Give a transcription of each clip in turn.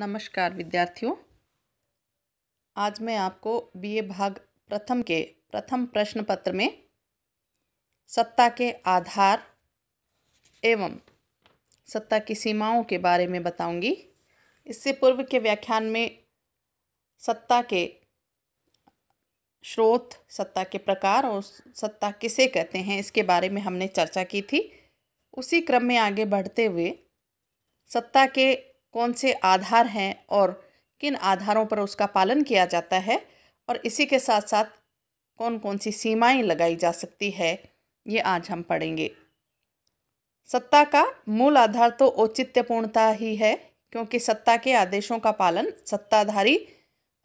नमस्कार विद्यार्थियों आज मैं आपको बीए भाग प्रथम के प्रथम प्रश्न पत्र में सत्ता के आधार एवं सत्ता की सीमाओं के बारे में बताऊंगी इससे पूर्व के व्याख्यान में सत्ता के स्रोत सत्ता के प्रकार और सत्ता किसे कहते हैं इसके बारे में हमने चर्चा की थी उसी क्रम में आगे बढ़ते हुए सत्ता के कौन से आधार हैं और किन आधारों पर उसका पालन किया जाता है और इसी के साथ साथ कौन कौन सी सीमाएं लगाई जा सकती है ये आज हम पढ़ेंगे सत्ता का मूल आधार तो औचित्यपूर्णता ही है क्योंकि सत्ता के आदेशों का पालन सत्ताधारी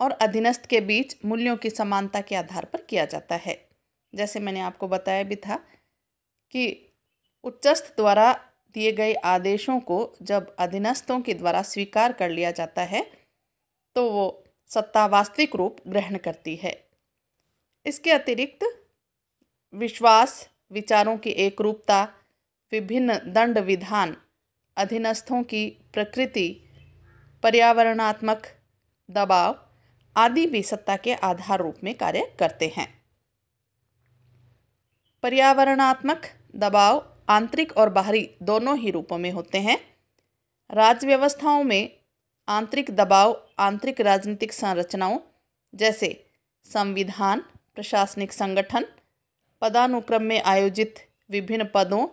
और अधीनस्थ के बीच मूल्यों की समानता के आधार पर किया जाता है जैसे मैंने आपको बताया भी था कि उच्चस्थ द्वारा दिए गए आदेशों को जब अधीनस्थों के द्वारा स्वीकार कर लिया जाता है तो वो सत्ता वास्तविक रूप ग्रहण करती है इसके अतिरिक्त विश्वास विचारों की एक रूपता विभिन्न दंड विधान अधीनस्थों की प्रकृति पर्यावरणात्मक दबाव आदि भी सत्ता के आधार रूप में कार्य करते हैं पर्यावरणात्मक दबाव आंतरिक और बाहरी दोनों ही रूपों में होते हैं राज्य व्यवस्थाओं में आंतरिक दबाव आंतरिक राजनीतिक संरचनाओं जैसे संविधान प्रशासनिक संगठन पदानुक्रम में आयोजित विभिन्न पदों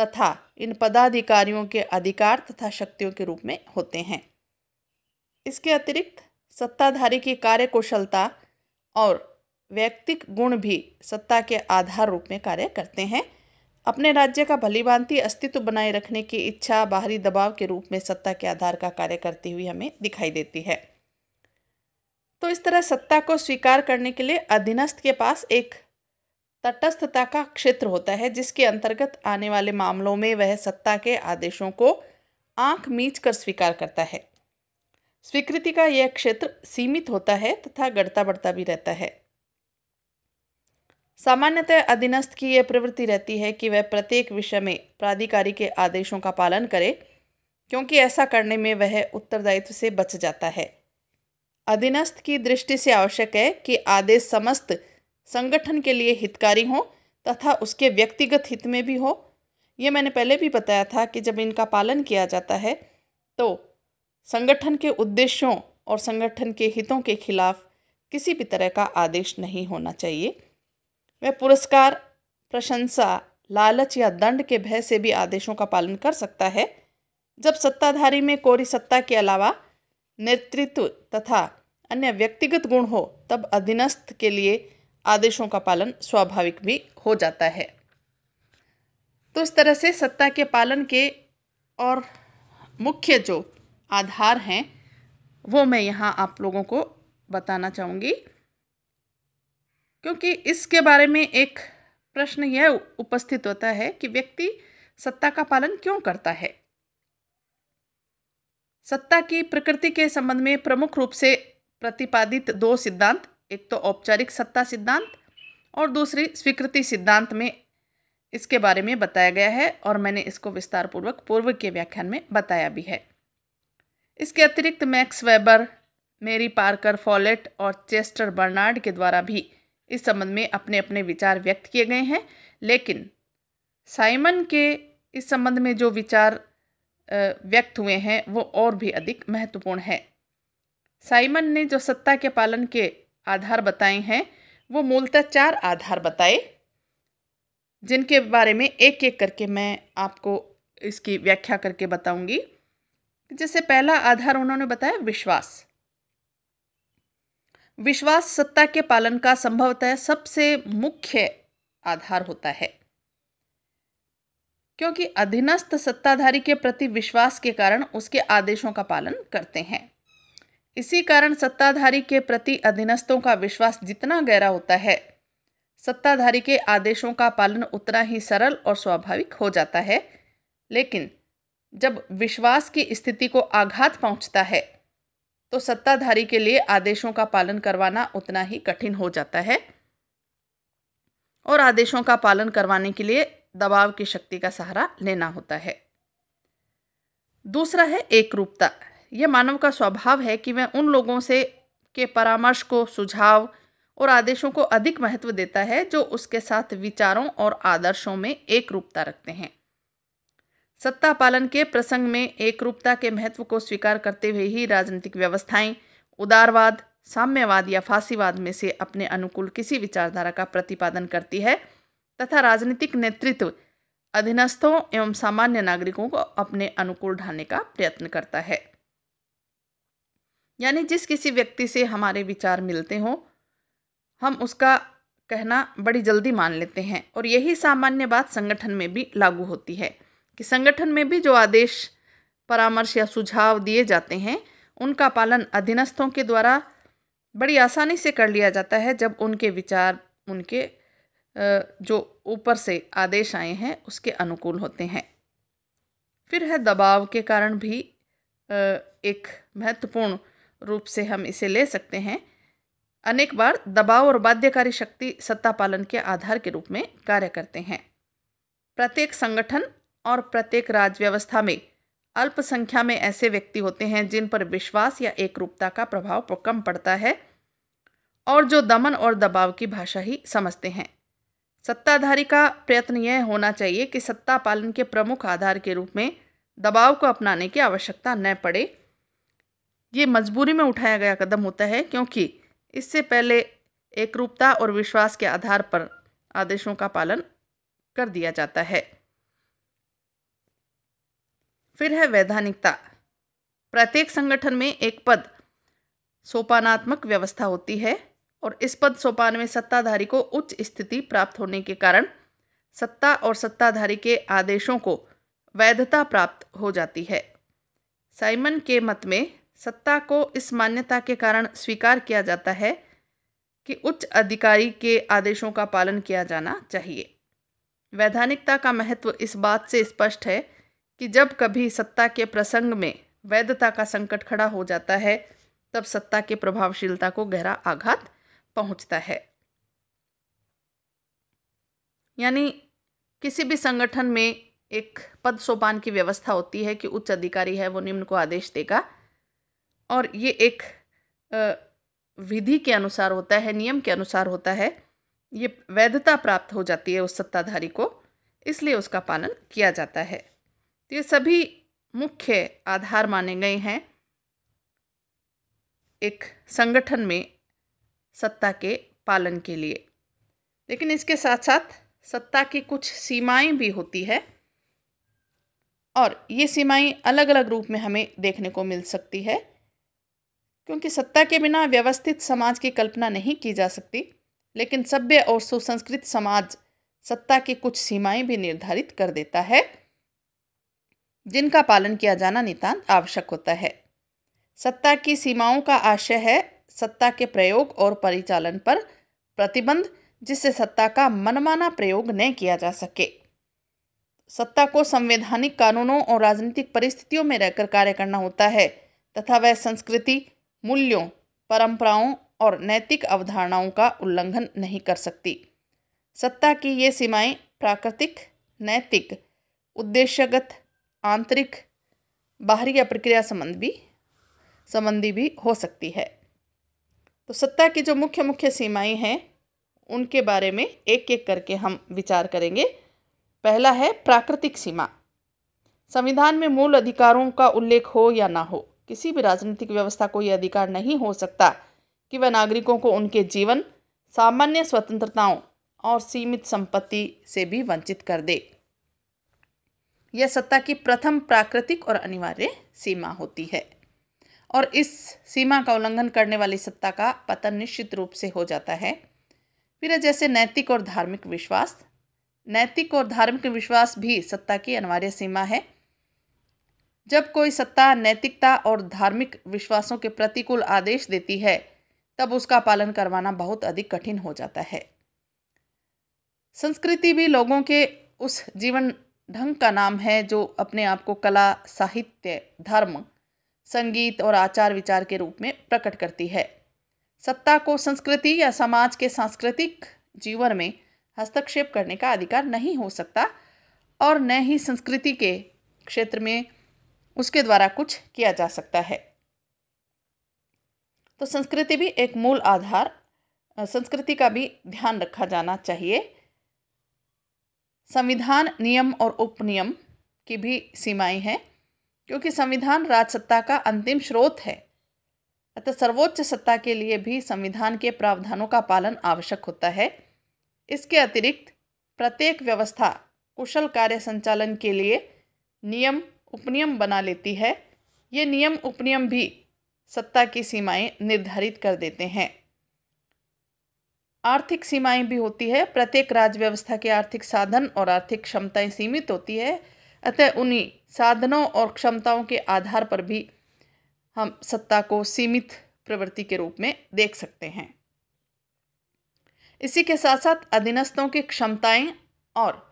तथा इन पदाधिकारियों के अधिकार तथा शक्तियों के रूप में होते हैं इसके अतिरिक्त सत्ताधारी की कार्यकुशलता और व्यक्तिक गुण भी सत्ता के आधार रूप में कार्य करते हैं अपने राज्य का भलीभांति अस्तित्व बनाए रखने की इच्छा बाहरी दबाव के रूप में सत्ता के आधार का कार्य करती हुई हमें दिखाई देती है तो इस तरह सत्ता को स्वीकार करने के लिए अधीनस्थ के पास एक तटस्थता का क्षेत्र होता है जिसके अंतर्गत आने वाले मामलों में वह सत्ता के आदेशों को आंख मीच कर स्वीकार करता है स्वीकृति का यह क्षेत्र सीमित होता है तथा गढ़ता बढ़ता भी रहता है सामान्यतः अधीनस्थ की यह प्रवृत्ति रहती है कि वह प्रत्येक विषय में प्राधिकारी के आदेशों का पालन करे क्योंकि ऐसा करने में वह उत्तरदायित्व से बच जाता है अधीनस्थ की दृष्टि से आवश्यक है कि आदेश समस्त संगठन के लिए हितकारी हों तथा उसके व्यक्तिगत हित में भी हो ये मैंने पहले भी बताया था कि जब इनका पालन किया जाता है तो संगठन के उद्देश्यों और संगठन के हितों के खिलाफ किसी भी तरह का आदेश नहीं होना चाहिए वह पुरस्कार प्रशंसा लालच या दंड के भय से भी आदेशों का पालन कर सकता है जब सत्ताधारी में कोरी सत्ता के अलावा नेतृत्व तथा अन्य व्यक्तिगत गुण हो तब अधीनस्थ के लिए आदेशों का पालन स्वाभाविक भी हो जाता है तो इस तरह से सत्ता के पालन के और मुख्य जो आधार हैं वो मैं यहाँ आप लोगों को बताना चाहूँगी क्योंकि इसके बारे में एक प्रश्न यह उपस्थित होता है कि व्यक्ति सत्ता का पालन क्यों करता है सत्ता की प्रकृति के संबंध में प्रमुख रूप से प्रतिपादित दो सिद्धांत एक तो औपचारिक सत्ता सिद्धांत और दूसरी स्वीकृति सिद्धांत में इसके बारे में बताया गया है और मैंने इसको विस्तारपूर्वक पूर्व के व्याख्यान में बताया भी है इसके अतिरिक्त Max Weber Mary Parker Follett और चेस्टर बर्नार्ड के द्वारा भी इस संबंध में अपने अपने विचार व्यक्त किए गए हैं लेकिन साइमन के इस संबंध में जो विचार व्यक्त हुए हैं वो और भी अधिक महत्वपूर्ण है साइमन ने जो सत्ता के पालन के आधार बताए हैं वो मूलतः चार आधार बताए जिनके बारे में एक एक करके मैं आपको इसकी व्याख्या करके बताऊंगी जैसे पहला आधार उन्होंने बताया विश्वास विश्वास सत्ता के पालन का संभवतः सबसे मुख्य आधार होता है क्योंकि अधीनस्थ सत्ताधारी के प्रति विश्वास के कारण उसके आदेशों का पालन करते हैं इसी कारण सत्ताधारी के प्रति अधीनस्थों का विश्वास जितना गहरा होता है सत्ताधारी के आदेशों का पालन उतना ही सरल और स्वाभाविक हो जाता है लेकिन जब विश्वास की स्थिति को आघात पहुंचता है तो सत्ताधारी के लिए आदेशों का पालन करवाना उतना ही कठिन हो जाता है और आदेशों का पालन करवाने के लिए दबाव की शक्ति का सहारा लेना होता है दूसरा है एकरूपता यह मानव का स्वभाव है कि वह उन लोगों से के परामर्श को सुझाव और आदेशों को अधिक महत्व देता है जो उसके साथ विचारों और आदर्शों में एक रूपता रखते हैं सत्ता पालन के प्रसंग में एक रूपता के महत्व को स्वीकार करते हुए ही राजनीतिक व्यवस्थाएं उदारवाद साम्यवाद या फांसीवाद में से अपने अनुकूल किसी विचारधारा का प्रतिपादन करती है तथा राजनीतिक नेतृत्व अधीनस्थों एवं सामान्य नागरिकों को अपने अनुकूल ढालने का प्रयत्न करता है यानी जिस किसी व्यक्ति से हमारे विचार मिलते हों हम उसका कहना बड़ी जल्दी मान लेते हैं और यही सामान्य बात संगठन में भी लागू होती है कि संगठन में भी जो आदेश परामर्श या सुझाव दिए जाते हैं उनका पालन अधीनस्थों के द्वारा बड़ी आसानी से कर लिया जाता है जब उनके विचार उनके जो ऊपर से आदेश आए हैं उसके अनुकूल होते हैं फिर है दबाव के कारण भी एक महत्वपूर्ण रूप से हम इसे ले सकते हैं अनेक बार दबाव और बाध्यकारी शक्ति सत्ता पालन के आधार के रूप में कार्य करते हैं प्रत्येक संगठन और प्रत्येक राज्य व्यवस्था में अल्पसंख्या में ऐसे व्यक्ति होते हैं जिन पर विश्वास या एकरूपता का प्रभाव कम पड़ता है और जो दमन और दबाव की भाषा ही समझते हैं सत्ताधारी का प्रयत्न यह होना चाहिए कि सत्ता पालन के प्रमुख आधार के रूप में दबाव को अपनाने की आवश्यकता न पड़े ये मजबूरी में उठाया गया कदम होता है क्योंकि इससे पहले एकरूपता और विश्वास के आधार पर आदेशों का पालन कर दिया जाता है फिर है वैधानिकता प्रत्येक संगठन में एक पद सोपानात्मक व्यवस्था होती है और इस पद सोपान में सत्ताधारी को उच्च स्थिति प्राप्त होने के कारण सत्ता और सत्ताधारी के आदेशों को वैधता प्राप्त हो जाती है साइमन के मत में सत्ता को इस मान्यता के कारण स्वीकार किया जाता है कि उच्च अधिकारी के आदेशों का पालन किया जाना चाहिए वैधानिकता का महत्व इस बात से स्पष्ट है कि जब कभी सत्ता के प्रसंग में वैधता का संकट खड़ा हो जाता है तब सत्ता के प्रभावशीलता को गहरा आघात पहुंचता है यानी किसी भी संगठन में एक पद सोपान की व्यवस्था होती है कि उच्च अधिकारी है वो निम्न को आदेश देगा और ये एक विधि के अनुसार होता है नियम के अनुसार होता है ये वैधता प्राप्त हो जाती है उस सत्ताधारी को इसलिए उसका पालन किया जाता है तो ये सभी मुख्य आधार माने गए हैं एक संगठन में सत्ता के पालन के लिए लेकिन इसके साथ साथ सत्ता की कुछ सीमाएं भी होती है और ये सीमाएं अलग अलग रूप में हमें देखने को मिल सकती है क्योंकि सत्ता के बिना व्यवस्थित समाज की कल्पना नहीं की जा सकती लेकिन सभ्य और सुसंस्कृत समाज सत्ता की कुछ सीमाएं भी निर्धारित कर देता है जिनका पालन किया जाना नितांत आवश्यक होता है सत्ता की सीमाओं का आशय है सत्ता के प्रयोग और परिचालन पर प्रतिबंध जिससे सत्ता का मनमाना प्रयोग न किया जा सके सत्ता को संवैधानिक कानूनों और राजनीतिक परिस्थितियों में रहकर कार्य करना होता है तथा वह संस्कृति मूल्यों परंपराओं और नैतिक अवधारणाओं का उल्लंघन नहीं कर सकती सत्ता की ये सीमाएं प्राकृतिक नैतिक उद्देश्यगत आंतरिक बाहरी या प्रक्रिया संबंध भी संबंधी भी हो सकती है तो सत्ता की जो मुख्य मुख्य सीमाएं हैं उनके बारे में एक एक करके हम विचार करेंगे पहला है प्राकृतिक सीमा संविधान में मूल अधिकारों का उल्लेख हो या ना हो किसी भी राजनीतिक व्यवस्था को यह अधिकार नहीं हो सकता कि वह नागरिकों को उनके जीवन सामान्य स्वतंत्रताओं और सीमित संपत्ति से भी वंचित कर दे यह सत्ता की प्रथम प्राकृतिक और अनिवार्य सीमा होती है और इस सीमा का उल्लंघन करने वाली सत्ता का पतन निश्चित रूप से हो जाता है फिर जैसे नैतिक और धार्मिक विश्वास नैतिक और धार्मिक विश्वास भी सत्ता की अनिवार्य सीमा है जब कोई सत्ता नैतिकता और धार्मिक विश्वासों के प्रतिकूल आदेश देती है तब उसका पालन करवाना बहुत अधिक कठिन हो जाता है संस्कृति भी लोगों के उस जीवन ढंग का नाम है जो अपने आप को कला साहित्य धर्म संगीत और आचार विचार के रूप में प्रकट करती है सत्ता को संस्कृति या समाज के सांस्कृतिक जीवन में हस्तक्षेप करने का अधिकार नहीं हो सकता और न ही संस्कृति के क्षेत्र में उसके द्वारा कुछ किया जा सकता है तो संस्कृति भी एक मूल आधार संस्कृति का भी ध्यान रखा जाना चाहिए संविधान नियम और उपनियम की भी सीमाएं हैं क्योंकि संविधान राजसत्ता का अंतिम स्रोत है अतः सर्वोच्च सत्ता के लिए भी संविधान के प्रावधानों का पालन आवश्यक होता है इसके अतिरिक्त प्रत्येक व्यवस्था कुशल कार्य संचालन के लिए नियम उपनियम बना लेती है ये नियम उपनियम भी सत्ता की सीमाएं निर्धारित कर देते हैं आर्थिक सीमाएं भी होती है प्रत्येक राज्य व्यवस्था के आर्थिक साधन और आर्थिक क्षमताएं सीमित होती है अतः उन्हीं साधनों और क्षमताओं के आधार पर भी हम सत्ता को सीमित प्रवृत्ति के रूप में देख सकते हैं इसी के साथ साथ अधीनस्थों की क्षमताएं और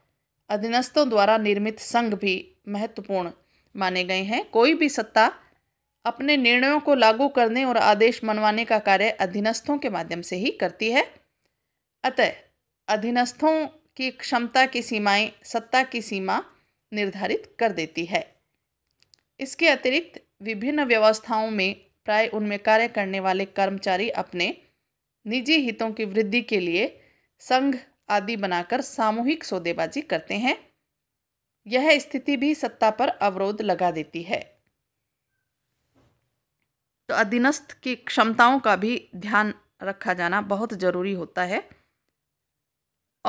अधीनस्थों द्वारा निर्मित संघ भी महत्वपूर्ण माने गए हैं कोई भी सत्ता अपने निर्णयों को लागू करने और आदेश मनवाने का कार्य अधीनस्थों के माध्यम से ही करती है अतः अधीनस्थों की क्षमता की सीमाएं सत्ता की सीमा निर्धारित कर देती है इसके अतिरिक्त विभिन्न व्यवस्थाओं में प्राय उनमें कार्य करने वाले कर्मचारी अपने निजी हितों की वृद्धि के लिए संघ आदि बनाकर सामूहिक सौदेबाजी करते हैं यह स्थिति भी सत्ता पर अवरोध लगा देती है तो अधीनस्थ की क्षमताओं का भी ध्यान रखा जाना बहुत जरूरी होता है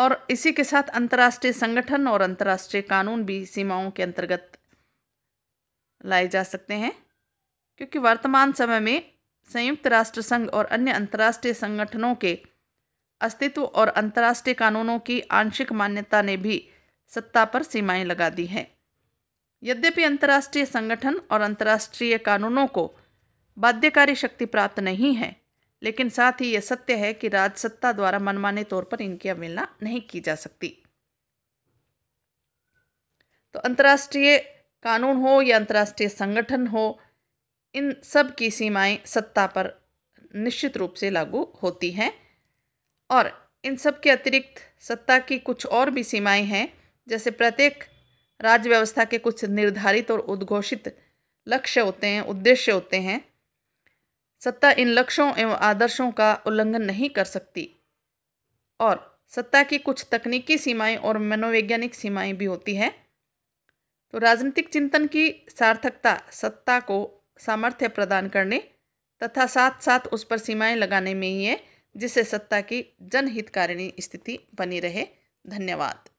और इसी के साथ अंतर्राष्ट्रीय संगठन और अंतर्राष्ट्रीय कानून भी सीमाओं के अंतर्गत लाए जा सकते हैं क्योंकि वर्तमान समय में संयुक्त राष्ट्र संघ और अन्य अंतर्राष्ट्रीय संगठनों के अस्तित्व और अंतर्राष्ट्रीय कानूनों की आंशिक मान्यता ने भी सत्ता पर सीमाएं लगा दी हैं यद्यपि अंतर्राष्ट्रीय संगठन और अंतर्राष्ट्रीय कानूनों को बाध्यकारी शक्ति प्राप्त नहीं है लेकिन साथ ही यह सत्य है कि राजसत्ता द्वारा मनमाने तौर पर इनकी अवहेलना नहीं की जा सकती तो अंतर्राष्ट्रीय कानून हो या अंतर्राष्ट्रीय संगठन हो इन सब की सीमाएं सत्ता पर निश्चित रूप से लागू होती हैं और इन सब के अतिरिक्त सत्ता की कुछ और भी सीमाएं हैं जैसे प्रत्येक राज्य व्यवस्था के कुछ निर्धारित और उद्घोषित लक्ष्य होते हैं उद्देश्य होते हैं सत्ता इन लक्ष्यों एवं आदर्शों का उल्लंघन नहीं कर सकती और सत्ता की कुछ तकनीकी सीमाएं और मनोवैज्ञानिक सीमाएं भी होती हैं तो राजनीतिक चिंतन की सार्थकता सत्ता को सामर्थ्य प्रदान करने तथा साथ साथ उस पर सीमाएं लगाने में ही है जिससे सत्ता की जनहितकारिणी स्थिति बनी रहे धन्यवाद